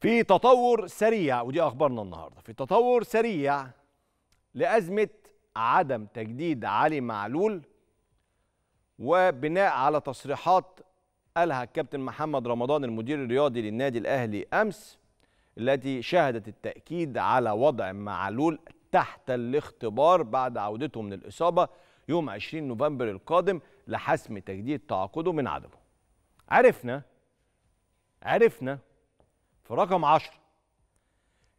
في تطور سريع ودي اخبارنا النهارده في تطور سريع لازمه عدم تجديد علي معلول وبناء على تصريحات قالها الكابتن محمد رمضان المدير الرياضي للنادي الاهلي امس التي شهدت التاكيد على وضع معلول تحت الاختبار بعد عودته من الاصابه يوم 20 نوفمبر القادم لحسم تجديد تعاقده من عدمه عرفنا عرفنا في رقم 10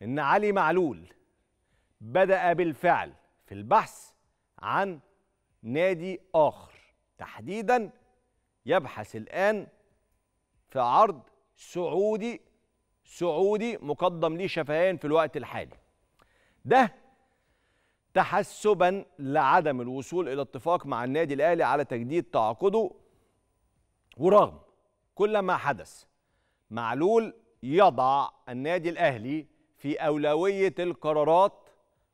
ان علي معلول بدا بالفعل في البحث عن نادي اخر تحديدا يبحث الان في عرض سعودي سعودي مقدم ليه شفهان في الوقت الحالي ده تحسبا لعدم الوصول الى اتفاق مع النادي الاهلي على تجديد تعاقده ورغم كل ما حدث معلول يضع النادي الأهلي في أولوية القرارات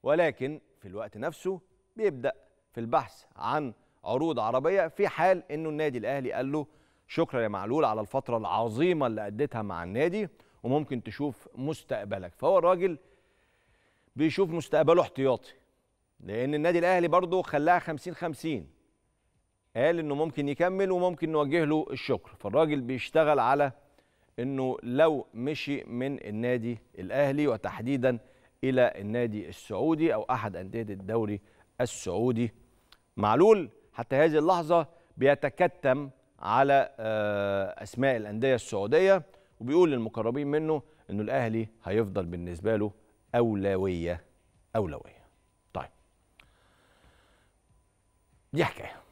ولكن في الوقت نفسه بيبدأ في البحث عن عروض عربية في حال أنه النادي الأهلي قال له شكرا يا معلول على الفترة العظيمة اللي أديتها مع النادي وممكن تشوف مستقبلك فهو الراجل بيشوف مستقبله احتياطي لأن النادي الأهلي برضه خلاها 50 50 قال انه ممكن يكمل وممكن نوجه له الشكر فالراجل بيشتغل على انه لو مشي من النادي الاهلي وتحديدا الى النادي السعودي او احد انديه الدوري السعودي معلول حتى هذه اللحظه بيتكتم على آه، اسماء الانديه السعوديه وبيقول للمقربين منه انه الاهلي هيفضل بالنسبه له اولويه اولويه طيب دي حكايه